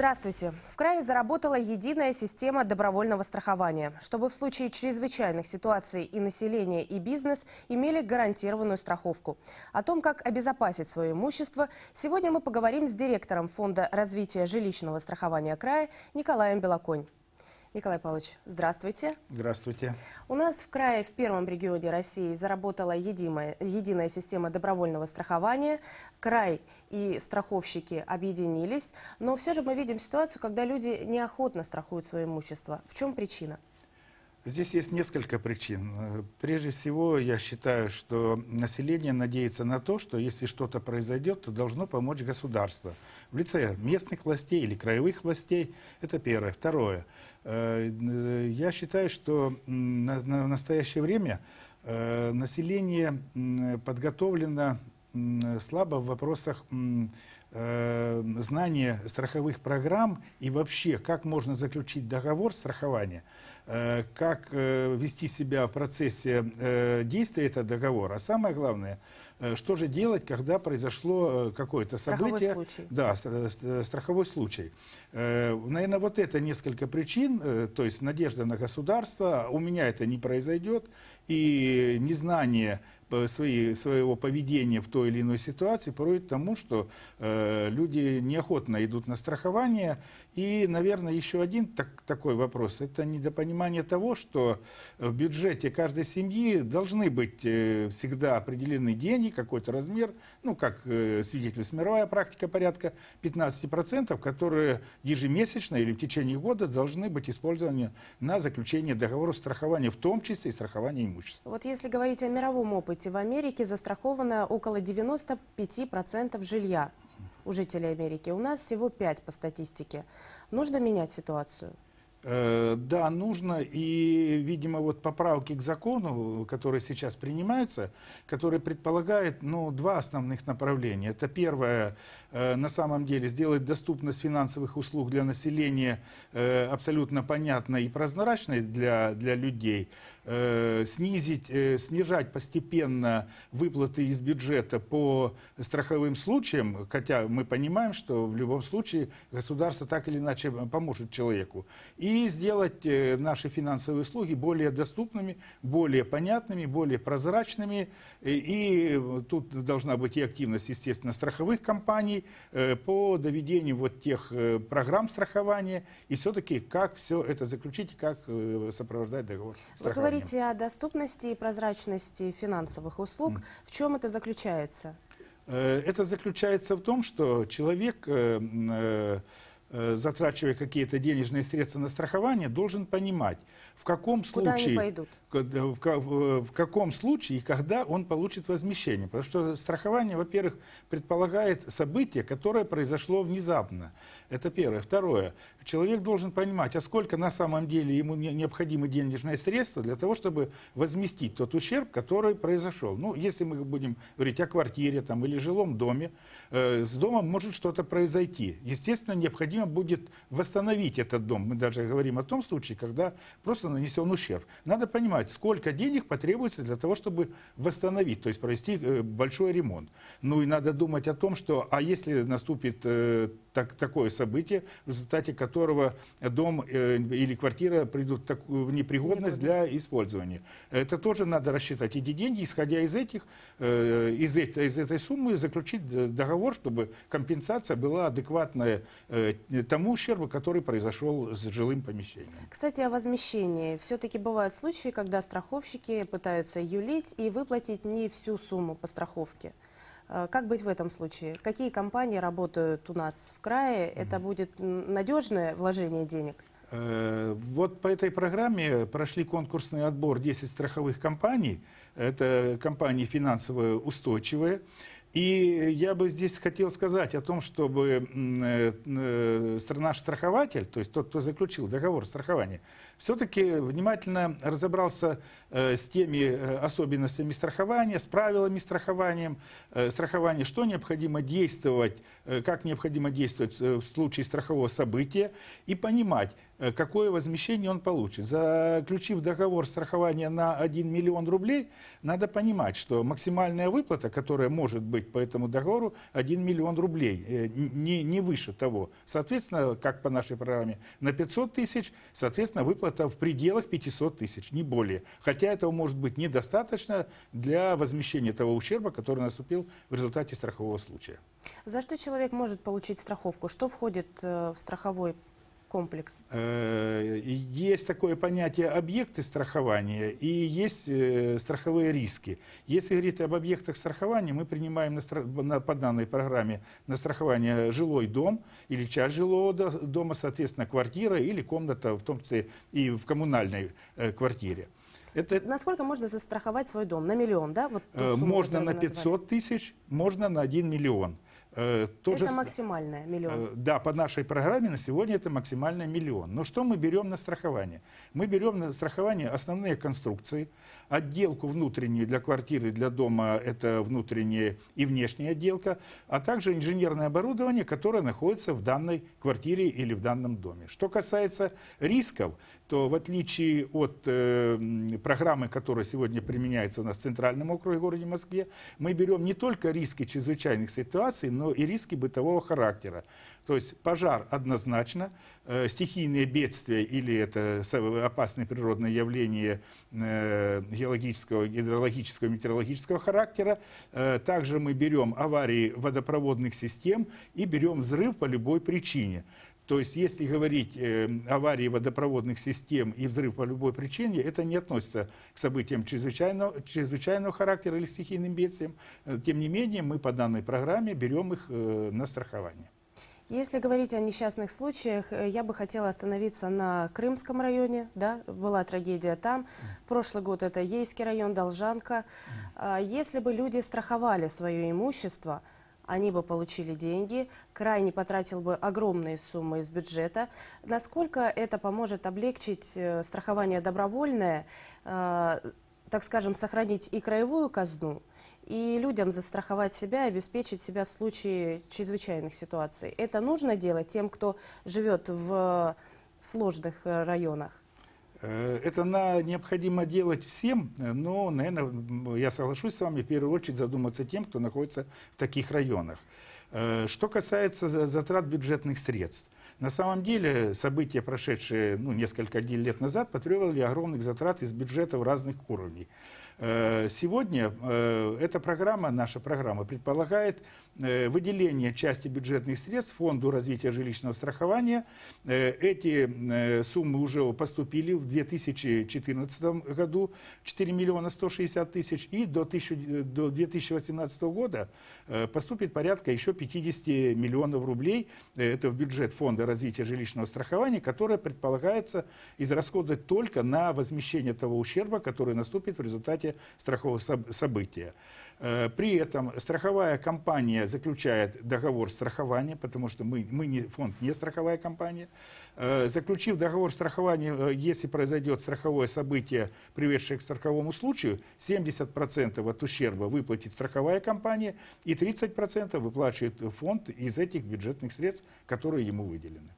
Здравствуйте. В крае заработала единая система добровольного страхования, чтобы в случае чрезвычайных ситуаций и население, и бизнес имели гарантированную страховку. О том, как обезопасить свое имущество, сегодня мы поговорим с директором Фонда развития жилищного страхования края Николаем Белоконь. Николай Павлович, здравствуйте. Здравствуйте. У нас в крае, в первом регионе России заработала единая, единая система добровольного страхования. Край и страховщики объединились, но все же мы видим ситуацию, когда люди неохотно страхуют свое имущество. В чем причина? Здесь есть несколько причин. Прежде всего, я считаю, что население надеется на то, что если что-то произойдет, то должно помочь государство в лице местных властей или краевых властей. Это первое. Второе. Э, э, я считаю, что в настоящее время э, население подготовлено слабо в вопросах знания страховых программ и вообще, как можно заключить договор страхования – Э, как э, вести себя в процессе э, действия этого договора, а самое главное, что же делать, когда произошло какое-то событие. Страховой случай. Да, страховой случай. Наверное, вот это несколько причин, то есть надежда на государство, «А у меня это не произойдет, и незнание свои, своего поведения в той или иной ситуации приводит к тому, что э, люди неохотно идут на страхование. И, наверное, еще один так, такой вопрос. Это недопонимание того, что в бюджете каждой семьи должны быть э, всегда определены деньги, какой-то размер, ну, как э, свидетельствует мировая практика, порядка 15%, которые ежемесячно или в течение года должны быть использованы на заключение договора страхования, в том числе и страхования имущества. Вот если говорить о мировом опыте, в Америке застраховано около 95% жилья у жителей Америки. У нас всего 5 по статистике. Нужно менять ситуацию? Э, да, нужно, и, видимо, вот поправки к закону, которые сейчас принимаются, которые предполагают, ну, два основных направления. Это первое, Э, на самом деле сделать доступность финансовых услуг для населения э, абсолютно понятной и прозрачной для, для людей, э, снизить, снижать постепенно выплаты из бюджета по страховым случаям, хотя мы понимаем, что в любом случае государство так или иначе поможет человеку, и сделать наши финансовые услуги более доступными, более понятными, более прозрачными. И, тут должна быть и активность, естественно, страховых компаний, Э, по доведению вот тех э, программ страхования и все-таки как все это заключить и как э, сопровождать договор страхования. Вы говорите о доступности и прозрачности финансовых услуг. Mm. В чем это заключается? Это заключается в том, что человек затрачивая какие-то денежные средства на страхование, должен понимать, в каком случае... Куда они пойдут? в каком случае и когда он получит возмещение. Потому что страхование, во-первых, предполагает событие, которое произошло внезапно. Это первое. Второе. Человек должен понимать, а сколько на самом деле ему необходимы денежные средства для того, чтобы возместить тот ущерб, который произошел. Ну, если мы будем говорить о квартире там, или жилом доме, э, с домом может что-то произойти. Естественно, необходимо будет восстановить этот дом. Мы даже говорим о том случае, когда просто нанесен ущерб. Надо понимать, понимать, сколько денег потребуется для того, чтобы восстановить, то есть провести э, большой ремонт. Ну и надо думать о том, что, а если наступит э, так, такое событие, в результате которого дом э, или квартира придут в непригодность для использования. Это тоже надо рассчитать эти деньги, исходя из этих, из этой, из этой суммы заключить договор, чтобы компенсация была адекватная тому ущербу, который произошел с жилым помещением. Кстати, о возмещении. Все-таки бывают случаи, когда когда страховщики пытаются юлить и выплатить не всю сумму по страховке. Э, как быть в этом случае? Какие компании работают у нас в крае? Это будет надежное вложение денег? Э, вот по этой программе прошли конкурсный отбор 10 страховых компаний. Это компании финансово устойчивые. И я бы здесь хотел сказать о том, чтобы э, наш страхователь, то есть тот, кто заключил договор страхования, все-таки внимательно разобрался э, с теми э, особенностями страхования, с правилами страхования, э, страхования, что необходимо действовать, как необходимо действовать в случае страхового события и понимать, какое возмещение он получит. Заключив договор страхования на 1 миллион рублей, надо понимать, что максимальная выплата, которая может быть по этому договору, 1 миллион рублей, не, не выше того. Соответственно, как по нашей программе, на 500 тысяч, соответственно, выплата это в пределах 500 тысяч, не более. Хотя этого может быть недостаточно для возмещения того ущерба, который наступил в результате страхового случая. За что человек может получить страховку? Что входит э, в страховой комплекс? Э, есть такое понятие объекты страхования и есть э, страховые риски. Если говорить об объектах страхования, мы принимаем на, страх... на, по данной программе на страхование жилой дом или часть жилого дома, соответственно, квартира или комната, в том числе и в коммунальной э, квартире. Это... Насколько можно застраховать свой дом? На миллион, да? Вот сумму, можно на 500 тысяч, можно на 1 миллион. Э, тот это же, максимальное миллион. Э, да, по нашей программе на сегодня это максимально миллион. Но что мы берем на страхование? Мы берем на страхование основные конструкции, отделку внутреннюю для квартиры, для дома, это внутренняя и внешняя отделка, а также инженерное оборудование, которое находится в данной квартире или в данном доме. Что касается рисков, что в отличие от э, программы, которая сегодня применяется у нас в Центральном округе в городе Москве, мы берем не только риски чрезвычайных ситуаций, но и риски бытового характера. То есть пожар однозначно, э, стихийные бедствия или это опасные природные явления э, геологического, гидрологического, метеорологического характера. Э, также мы берем аварии водопроводных систем и берем взрыв по любой причине. То есть, если говорить э, аварии водопроводных систем и взрыв по любой причине, это не относится к событиям чрезвычайного, чрезвычайного характера или стихийным бедствиям. Э, тем не менее, мы по данной программе берем их э, на страхование. Если говорить о несчастных случаях, э, я бы хотела остановиться на Крымском районе. Да? Была трагедия там. Прошлый год это Ейский район, Должанка. А если бы люди страховали свое имущество – они бы получили деньги, край не потратил бы огромные суммы из бюджета. Насколько это поможет облегчить э, страхование добровольное, э, так скажем, сохранить и краевую казну, и людям застраховать себя, обеспечить себя в случае чрезвычайных ситуаций. Это нужно делать тем, кто живет в э, сложных районах? Э, это на, необходимо делать всем, э, но, наверное, я соглашусь с вами, в первую очередь задуматься тем, кто находится в таких районах. Э, что касается затрат бюджетных средств. На самом деле события, прошедшие ну, несколько лет назад, потребовали огромных затрат из бюджетов разных уровней. Сегодня эта программа, наша программа, предполагает Э, выделение части бюджетных средств Фонду развития жилищного страхования. Э, эти э, суммы уже поступили в 2014 году 4 миллиона 160 тысяч и до, 2018 года поступит порядка еще 50 миллионов рублей. Это в бюджет Фонда развития жилищного страхования, которое предполагается израсходовать только на возмещение того ущерба, который наступит в результате страхового события. Э, при этом страховая компания заключает договор страхования, потому что мы, мы не фонд, не страховая компания. Э, заключив договор страхования, э, если произойдет страховое событие, приведшее к страховому случаю, 70% от ущерба выплатит страховая компания и 30% выплачивает фонд из этих бюджетных средств, которые ему выделены.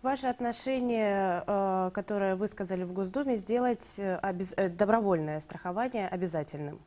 Ваше отношение, которое вы сказали в Госдуме, сделать добровольное страхование обязательным.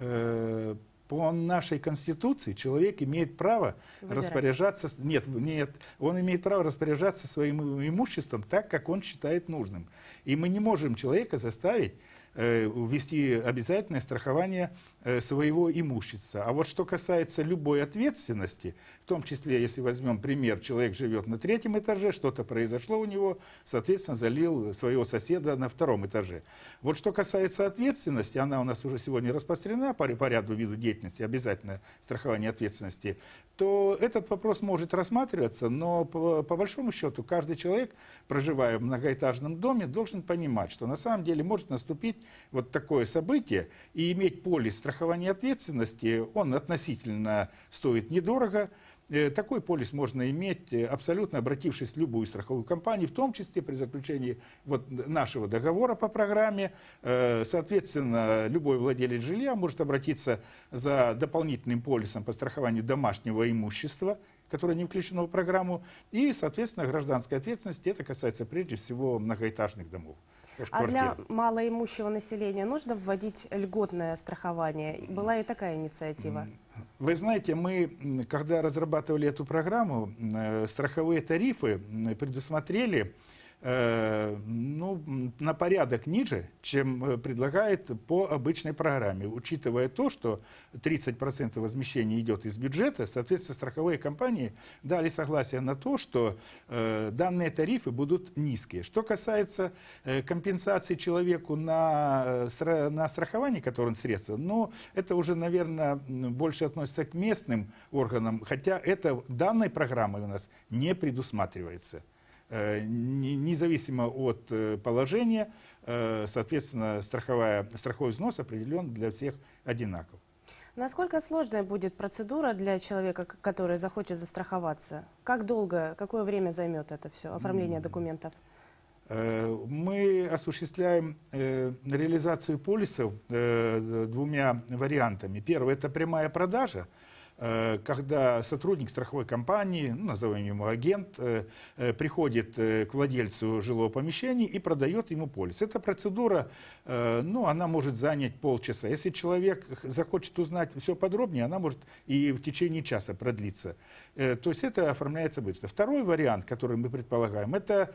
Э, по нашей Конституции человек имеет право Выбирать. распоряжаться, нет, нет, он имеет право распоряжаться своим имуществом так, как он считает нужным. И мы не можем человека заставить Э, ввести обязательное страхование э, своего имущества. А вот что касается любой ответственности, в том числе, если возьмем пример, человек живет на третьем этаже, что-то произошло у него, соответственно, залил своего соседа на втором этаже. Вот что касается ответственности, она у нас уже сегодня распространена по, по ряду видов деятельности, обязательное страхование ответственности, то этот вопрос может рассматриваться, но по, по большому счету каждый человек, проживая в многоэтажном доме, должен понимать, что на самом деле может наступить вот такое событие и иметь полис страхования ответственности, он относительно стоит недорого. Э, такой полис можно иметь, э, абсолютно обратившись в любую страховую компанию, в том числе при заключении вот нашего договора по программе. Э, соответственно, любой владелец жилья может обратиться за дополнительным полисом по страхованию домашнего имущества, которое не включено в программу, и, соответственно, гражданской ответственности. Это касается прежде всего многоэтажных домов. А для малоимущего населения нужно вводить льготное страхование? Была и такая инициатива. Вы знаете, мы, когда разрабатывали эту программу, э, страховые тарифы предусмотрели Э, ну, на порядок ниже, чем э, предлагает по обычной программе, учитывая то, что 30% возмещения идет из бюджета, соответственно, страховые компании дали согласие на то, что э, данные тарифы будут низкие. Что касается компенсации человеку на, на страхование, которое он средства, ну, это уже, наверное, больше относится к местным органам, хотя это данной программой у нас не предусматривается. Э, независимо от э, положения, э, соответственно, страховая, страховой взнос определен для всех одинаково. Насколько сложная будет процедура для человека, который захочет застраховаться? Как долго, какое время займет это все, оформление документов? Мы осуществляем реализацию полисов двумя вариантами. Первый – это прямая продажа – Э, когда сотрудник страховой компании, ну, назовем его агент, э, э, приходит к владельцу жилого помещения и продает ему полис. Эта процедура, ну, она может занять полчаса. Если человек захочет узнать все подробнее, она может и в течение часа продлиться. То есть это оформляется быстро. Второй вариант, который мы предполагаем, это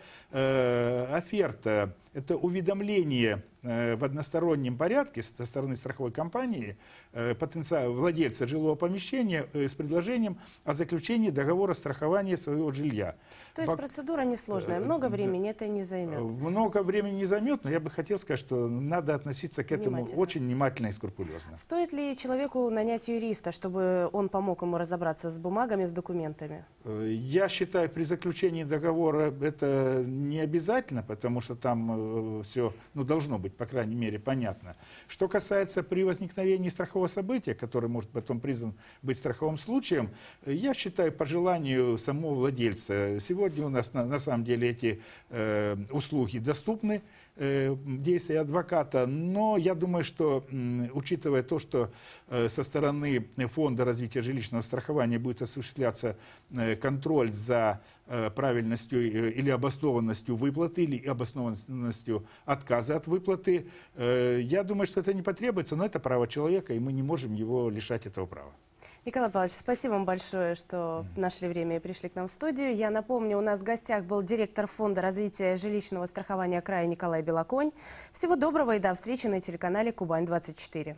оферта, это уведомление Э, в одностороннем порядке со стороны страховой компании э, потенциал владельца жилого помещения э, с предложением о заключении договора страхования своего жилья. То есть процедура несложная, э, много времени это не займет. Э, много времени не займет, но я бы хотел сказать, что надо относиться к этому внимательно. очень внимательно и скрупулезно. Стоит ли человеку нанять юриста, чтобы он помог ему разобраться с бумагами, с документами? Э, я считаю, при заключении договора это не обязательно, потому что там все ну, должно быть, по крайней мере, понятно. Что касается при возникновении страхового события, которое может потом признан быть страховым случаем, я считаю, по желанию самого владельца, сегодня Сегодня у нас на, на самом деле эти э, услуги доступны, э, действия адвоката, но я думаю, что э, учитывая то, что э, со стороны Фонда развития жилищного страхования будет осуществляться э, контроль за э, правильностью э, или обоснованностью выплаты, или обоснованностью отказа от выплаты, э, я думаю, что это не потребуется, но это право человека, и мы не можем его лишать этого права. Николай Павлович, спасибо вам большое, что нашли время и пришли к нам в студию. Я напомню, у нас в гостях был директор Фонда развития жилищного страхования края Николай Белоконь. Всего доброго и до встречи на телеканале «Кубань-24».